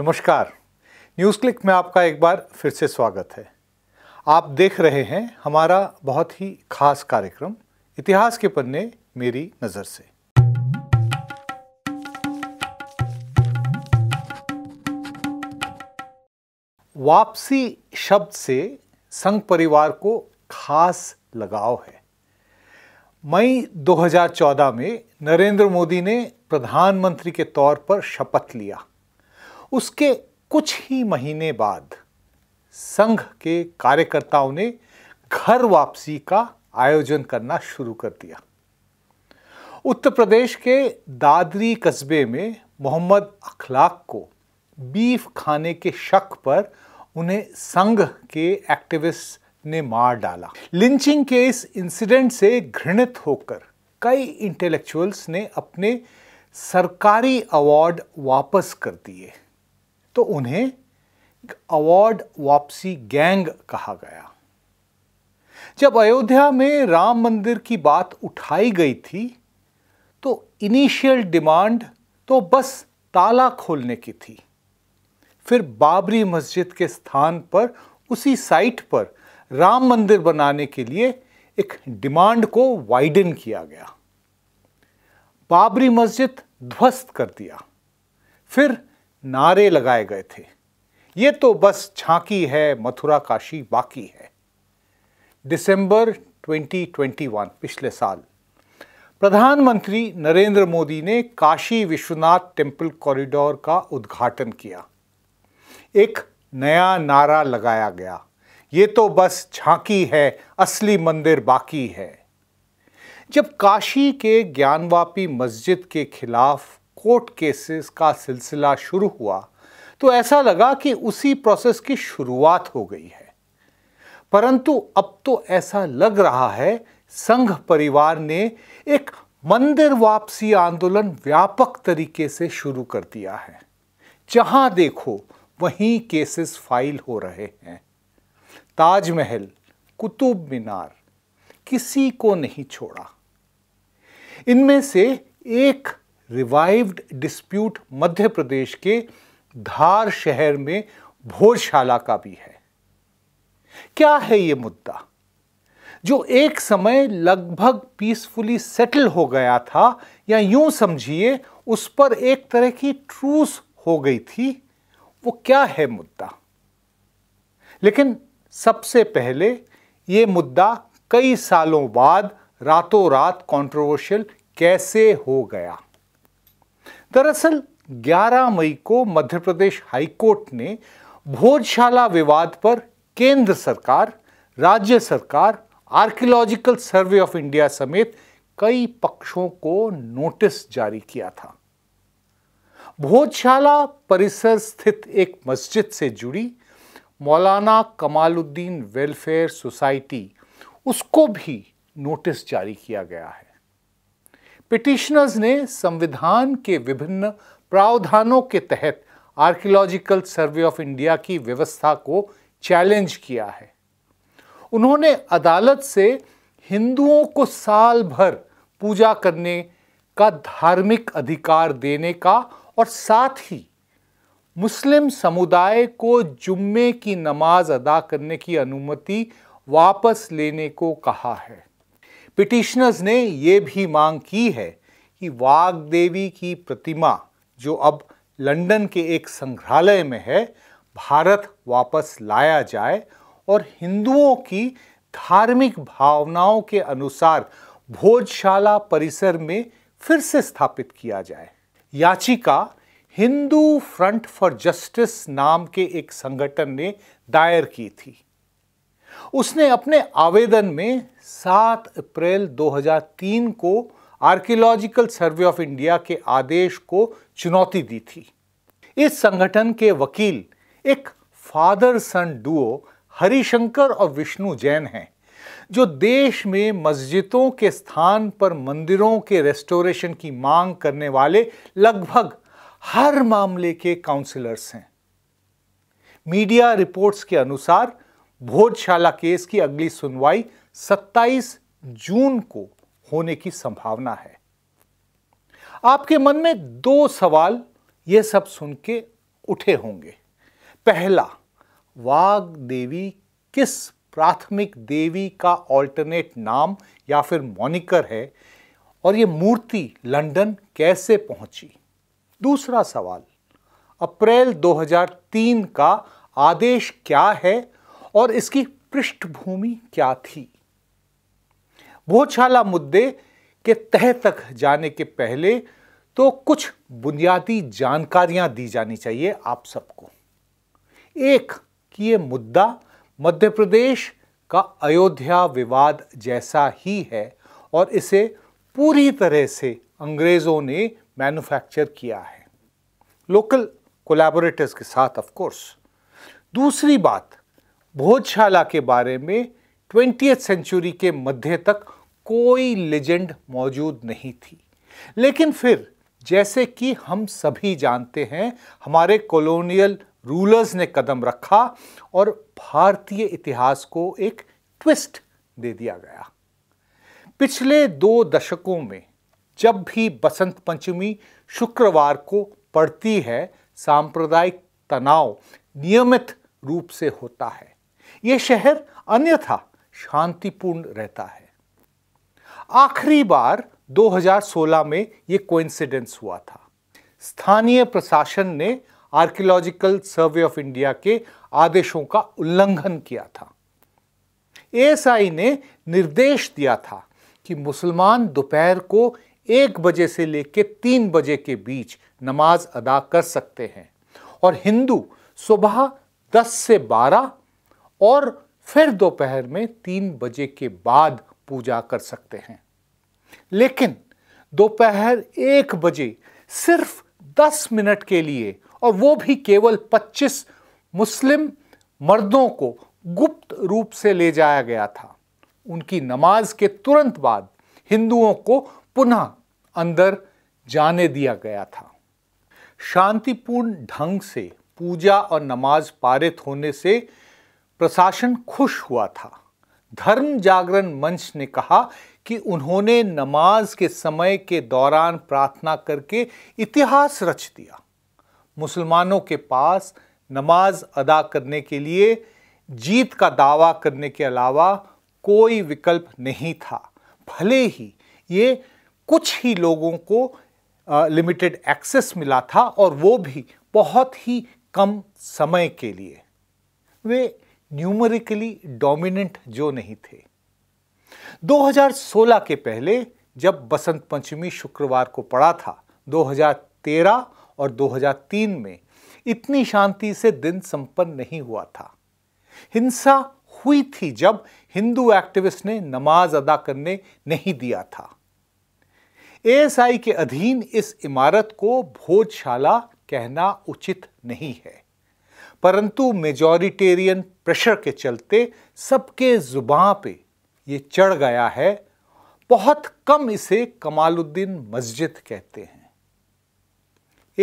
नमस्कार news click में आपका एक बार फिर से स्वागत है आप देख रहे हैं हमारा बहुत ही खास कार्यक्रम इतिहास के पन्ने मेरी नज़र से वापसी शब्द से संघ परिवार को खास लगाव है मई 2014 में नरेंद्र मोदी ने प्रधानमंत्री के तौर पर शपथ लिया उसके कुछ ही महीने बाद संघ के कार्यकर्ताओं ने घर वापसी का आयोजन करना शुरू कर दिया उत्तर प्रदेश के दादरी कस्बे में मोहम्मद अखलाक को बीफ खाने के शक पर उन्हें संघ के एक्टिविस्ट ने मार डाला लिंचिंग के इस इंसिडेंट से घृणित होकर कई इंटेलेक्चुअल्स ने अपने सरकारी अवार्ड वापस कर दिए तो उन्हें अवार्ड वापसी गैंग कहा गया जब अयोध्या में राम मंदिर की बात उठाई गई थी तो इनिशियल डिमांड तो बस ताला खोलने की थी फिर बाबरी मस्जिद के स्थान पर उसी साइट पर राम मंदिर बनाने के लिए एक डिमांड को वाइडन किया गया बाबरी मस्जिद ध्वस्त कर दिया फिर नारे लगाए गए थे ये तो बस झांकी है मथुरा काशी बाकी है दिसंबर 2021 पिछले साल प्रधानमंत्री नरेंद्र मोदी ने काशी विश्वनाथ टेम्पल कॉरिडोर का उद्घाटन किया एक नया नारा लगाया गया ये तो बस झांकी है असली मंदिर बाकी है जब काशी के ज्ञानवापी मस्जिद के खिलाफ कोर्ट केसेस का सिलसिला शुरू हुआ तो ऐसा लगा कि उसी प्रोसेस की शुरुआत हो गई है परंतु अब तो ऐसा लग रहा है संघ परिवार ने एक मंदिर वापसी आंदोलन व्यापक तरीके से शुरू कर दिया है जहां देखो वहीं केसेस फाइल हो रहे हैं ताजमहल कुतुब मीनार किसी को नहीं छोड़ा इनमें से एक रिवाइव्ड डिस्प्यूट मध्य प्रदेश के धार शहर में भोजशाला का भी है क्या है ये मुद्दा जो एक समय लगभग पीसफुली सेटल हो गया था या यूं समझिए उस पर एक तरह की ट्रूस हो गई थी वो क्या है मुद्दा लेकिन सबसे पहले ये मुद्दा कई सालों बाद रातों रात कंट्रोवर्शियल कैसे हो गया दरअसल 11 मई को मध्य प्रदेश हाईकोर्ट ने भोजशाला विवाद पर केंद्र सरकार राज्य सरकार आर्कियोलॉजिकल सर्वे ऑफ इंडिया समेत कई पक्षों को नोटिस जारी किया था भोजशाला परिसर स्थित एक मस्जिद से जुड़ी मौलाना कमालुद्दीन वेलफेयर सोसाइटी उसको भी नोटिस जारी किया गया है पिटिशनर्स ने संविधान के विभिन्न प्रावधानों के तहत आर्कियोलॉजिकल सर्वे ऑफ इंडिया की व्यवस्था को चैलेंज किया है उन्होंने अदालत से हिंदुओं को साल भर पूजा करने का धार्मिक अधिकार देने का और साथ ही मुस्लिम समुदाय को जुम्मे की नमाज अदा करने की अनुमति वापस लेने को कहा है पिटिशनर्स ने ये भी मांग की है कि देवी की प्रतिमा जो अब लंदन के एक संग्रहालय में है भारत वापस लाया जाए और हिंदुओं की धार्मिक भावनाओं के अनुसार भोजशाला परिसर में फिर से स्थापित किया जाए याचिका हिंदू फ्रंट फॉर जस्टिस नाम के एक संगठन ने दायर की थी उसने अपने आवेदन में 7 अप्रैल 2003 को आर्कियोलॉजिकल सर्वे ऑफ इंडिया के आदेश को चुनौती दी थी इस संगठन के वकील एक फादर सन डुओ हरिशंकर और विष्णु जैन हैं जो देश में मस्जिदों के स्थान पर मंदिरों के रेस्टोरेशन की मांग करने वाले लगभग हर मामले के काउंसिलर्स हैं मीडिया रिपोर्ट्स के अनुसार भोजशाला केस की अगली सुनवाई 27 जून को होने की संभावना है आपके मन में दो सवाल यह सब सुन के उठे होंगे पहला वाग देवी किस प्राथमिक देवी का ऑल्टरनेट नाम या फिर मॉनिकर है और यह मूर्ति लंदन कैसे पहुंची दूसरा सवाल अप्रैल 2003 का आदेश क्या है और इसकी पृष्ठभूमि क्या थी भोजशाला मुद्दे के तह तक जाने के पहले तो कुछ बुनियादी जानकारियां दी जानी चाहिए आप सबको एक कि ये मुद्दा मध्य प्रदेश का अयोध्या विवाद जैसा ही है और इसे पूरी तरह से अंग्रेज़ों ने मैन्युफैक्चर किया है लोकल कोलैबोरेटर्स के साथ ऑफ कोर्स दूसरी बात भोजशाला के बारे में ट्वेंटी सेंचुरी के मध्य तक कोई लेजेंड मौजूद नहीं थी लेकिन फिर जैसे कि हम सभी जानते हैं हमारे कॉलोनियल रूलर्स ने कदम रखा और भारतीय इतिहास को एक ट्विस्ट दे दिया गया पिछले दो दशकों में जब भी बसंत पंचमी शुक्रवार को पड़ती है सांप्रदायिक तनाव नियमित रूप से होता है ये शहर अन्यथा शांतिपूर्ण रहता है आखिरी बार 2016 में ये कोइंसिडेंस हुआ था स्थानीय प्रशासन ने आर्कियोलॉजिकल सर्वे ऑफ इंडिया के आदेशों का उल्लंघन किया था एएसआई ने निर्देश दिया था कि मुसलमान दोपहर को एक बजे से लेकर तीन बजे के बीच नमाज अदा कर सकते हैं और हिंदू सुबह दस से बारह और फिर दोपहर में तीन बजे के बाद पूजा कर सकते हैं लेकिन दोपहर एक बजे सिर्फ दस मिनट के लिए और वो भी केवल पच्चीस मुस्लिम मर्दों को गुप्त रूप से ले जाया गया था उनकी नमाज के तुरंत बाद हिंदुओं को पुनः अंदर जाने दिया गया था शांतिपूर्ण ढंग से पूजा और नमाज पारित होने से प्रशासन खुश हुआ था धर्म जागरण मंच ने कहा कि उन्होंने नमाज के समय के दौरान प्रार्थना करके इतिहास रच दिया मुसलमानों के पास नमाज अदा करने के लिए जीत का दावा करने के अलावा कोई विकल्प नहीं था भले ही ये कुछ ही लोगों को लिमिटेड एक्सेस मिला था और वो भी बहुत ही कम समय के लिए वे न्यूमरिकली डोमिनेंट जो नहीं थे 2016 के पहले जब बसंत पंचमी शुक्रवार को पड़ा था 2013 और 2003 में इतनी शांति से दिन संपन्न नहीं हुआ था हिंसा हुई थी जब हिंदू एक्टिविस्ट ने नमाज अदा करने नहीं दिया था एएसआई के अधीन इस इमारत को भोजशाला कहना उचित नहीं है परंतु मेजॉरिटेरियन प्रेशर के चलते सबके जुबान पे ये चढ़ गया है बहुत कम इसे कमालुद्दीन मस्जिद कहते हैं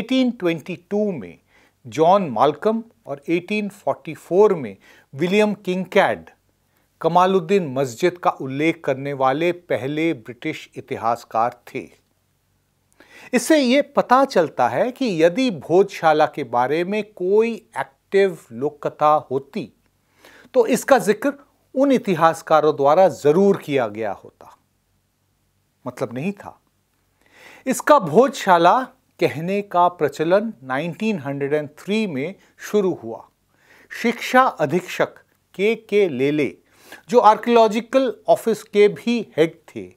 1822 में जॉन मालकम और 1844 में विलियम किंगकैड कमालुद्दीन मस्जिद का उल्लेख करने वाले पहले ब्रिटिश इतिहासकार थे इससे यह पता चलता है कि यदि भोजशाला के बारे में कोई एक्ट एक्टिव लोक कथा होती तो इसका जिक्र उन इतिहासकारों द्वारा जरूर किया गया होता मतलब नहीं था इसका भोजशाला कहने का प्रचलन 1903 में शुरू हुआ शिक्षा अधीक्षक के के लेले जो आर्कियोलॉजिकल ऑफिस के भी हेड थे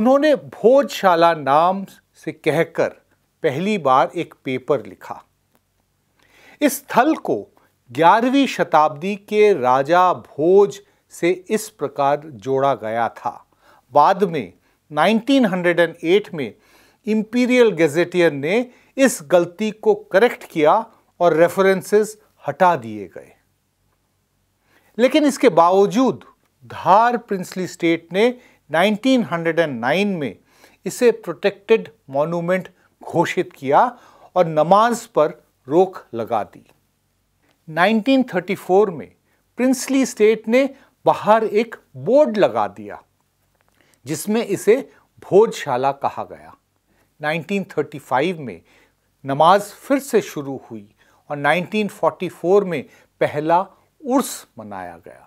उन्होंने भोजशाला नाम से कहकर पहली बार एक पेपर लिखा इस स्थल को 11वीं शताब्दी के राजा भोज से इस प्रकार जोड़ा गया था बाद में 1908 में इंपीरियल गेजेटियर ने इस गलती को करेक्ट किया और रेफरेंसेस हटा दिए गए लेकिन इसके बावजूद धार प्रिंसली स्टेट ने 1909 में इसे प्रोटेक्टेड मॉन्यूमेंट घोषित किया और नमाज पर रोक लगा दी 1934 में प्रिंसली स्टेट ने बाहर एक बोर्ड लगा दिया जिसमें इसे भोजशाला कहा गया 1935 में नमाज फिर से शुरू हुई और 1944 में पहला उर्स मनाया गया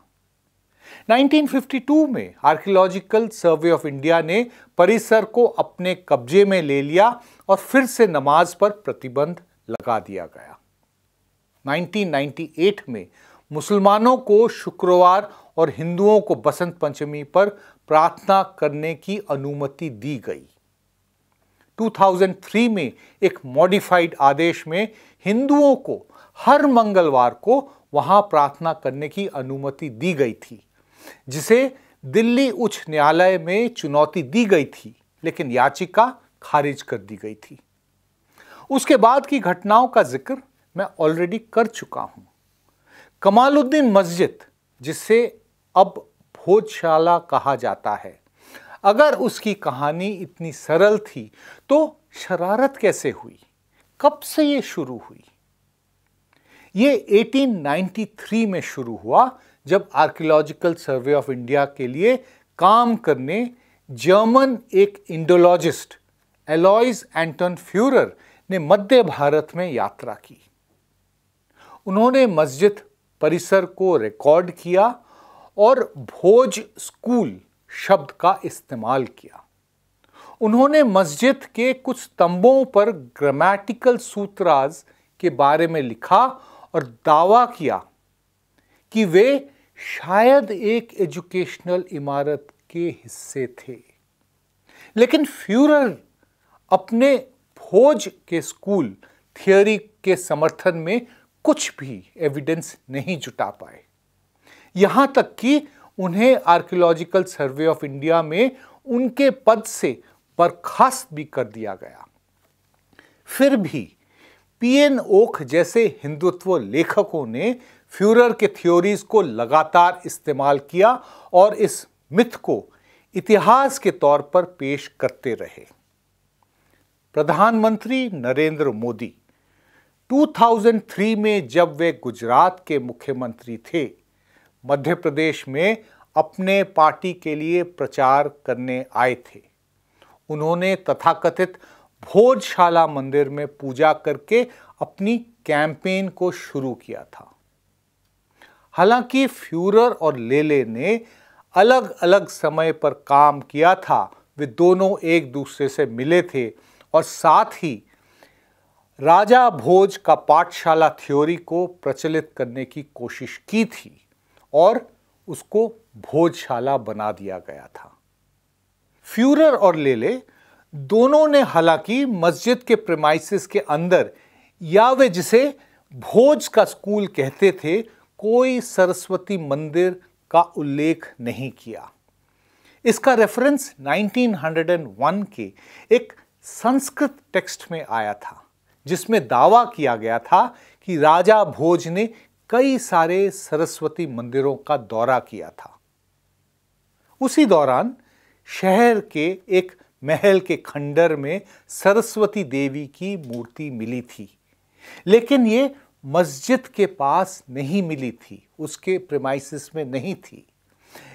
1952 में आर्कियोलॉजिकल सर्वे ऑफ इंडिया ने परिसर को अपने कब्जे में ले लिया और फिर से नमाज पर प्रतिबंध लगा दिया गया 1998 में मुसलमानों को शुक्रवार और हिंदुओं को बसंत पंचमी पर प्रार्थना करने की अनुमति दी गई 2003 में एक मॉडिफाइड आदेश में हिंदुओं को हर मंगलवार को वहां प्रार्थना करने की अनुमति दी गई थी जिसे दिल्ली उच्च न्यायालय में चुनौती दी गई थी लेकिन याचिका खारिज कर दी गई थी उसके बाद की घटनाओं का जिक्र मैं ऑलरेडी कर चुका हूं कमालुद्दीन मस्जिद जिसे अब भोजशाला कहा जाता है अगर उसकी कहानी इतनी सरल थी तो शरारत कैसे हुई कब से ये शुरू हुई ये 1893 में शुरू हुआ जब आर्कियोलॉजिकल सर्वे ऑफ इंडिया के लिए काम करने जर्मन एक इंडोलॉजिस्ट एलॉयज एंटन फ्यूरर ने मध्य भारत में यात्रा की उन्होंने मस्जिद परिसर को रिकॉर्ड किया और भोज स्कूल शब्द का इस्तेमाल किया उन्होंने मस्जिद के कुछ स्तंभों पर ग्रामेटिकल सूत्राज के बारे में लिखा और दावा किया कि वे शायद एक एजुकेशनल इमारत के हिस्से थे लेकिन फ्यूरर अपने खोज के स्कूल थियोरी के समर्थन में कुछ भी एविडेंस नहीं जुटा पाए यहां तक कि उन्हें आर्कियोलॉजिकल सर्वे ऑफ इंडिया में उनके पद से बर्खास्त भी कर दिया गया फिर भी पीएन ओख जैसे हिंदुत्व लेखकों ने फ्यूरर के थ्योरीज को लगातार इस्तेमाल किया और इस मिथ को इतिहास के तौर पर पेश करते रहे प्रधानमंत्री नरेंद्र मोदी 2003 में जब वे गुजरात के मुख्यमंत्री थे मध्य प्रदेश में अपने पार्टी के लिए प्रचार करने आए थे उन्होंने तथाकथित भोजशाला मंदिर में पूजा करके अपनी कैंपेन को शुरू किया था हालांकि फ्यूरर और लेले ने अलग अलग समय पर काम किया था वे दोनों एक दूसरे से मिले थे और साथ ही राजा भोज का पाठशाला थ्योरी को प्रचलित करने की कोशिश की थी और उसको भोजशाला बना दिया गया था फ्यूरर और लेले दोनों ने हालांकि मस्जिद के प्रेमाइसिस के अंदर या वे जिसे भोज का स्कूल कहते थे कोई सरस्वती मंदिर का उल्लेख नहीं किया इसका रेफरेंस 1901 के एक संस्कृत टेक्स्ट में आया था जिसमें दावा किया गया था कि राजा भोज ने कई सारे सरस्वती मंदिरों का दौरा किया था उसी दौरान शहर के एक महल के खंडर में सरस्वती देवी की मूर्ति मिली थी लेकिन ये मस्जिद के पास नहीं मिली थी उसके प्रेमाइसिस में नहीं थी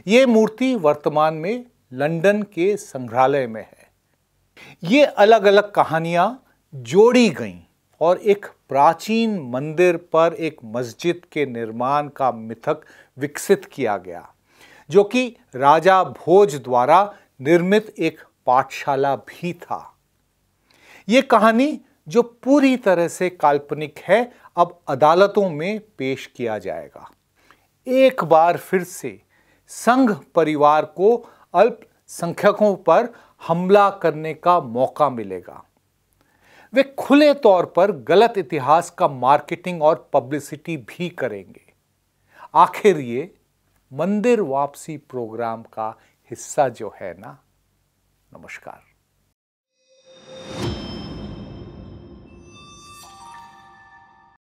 ये मूर्ति वर्तमान में लंदन के संग्रहालय में है ये अलग अलग कहानियाँ जोड़ी गईं और एक प्राचीन मंदिर पर एक मस्जिद के निर्माण का मिथक विकसित किया गया जो कि राजा भोज द्वारा निर्मित एक पाठशाला भी था ये कहानी जो पूरी तरह से काल्पनिक है अब अदालतों में पेश किया जाएगा एक बार फिर से संघ परिवार को अल्प संख्यकों पर हमला करने का मौका मिलेगा वे खुले तौर पर गलत इतिहास का मार्केटिंग और पब्लिसिटी भी करेंगे आखिर ये मंदिर वापसी प्रोग्राम का हिस्सा जो है ना नमस्कार